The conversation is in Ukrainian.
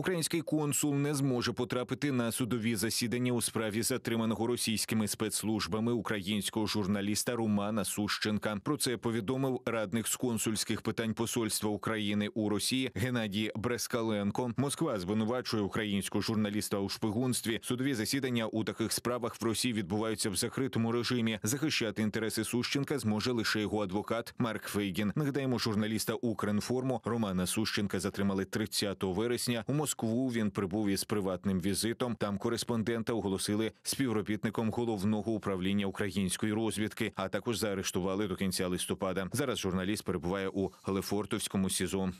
Український консул не зможе потрапити на судові засідання у справі затриманого російськими спецслужбами українського журналіста Романа Сущенка. Про це повідомив радник з консульських питань посольства України у Росії Геннадій Брескаленко. Москва звинувачує українського журналіста у шпигунстві. Судові засідання у таких справах в Росії відбуваються в закритому режимі. Захищати інтереси Сущенка зможе лише його адвокат Марк Фейгін. Нагадаємо, журналіста Укрінформу Романа Сущенка затримали 30 вересня у Москві. Москву він прибув із приватним візитом. Там кореспондента оголосили співробітником головного управління української розвідки, а також заарештували до кінця листопада. Зараз журналіст перебуває у Лефортовському СІЗО.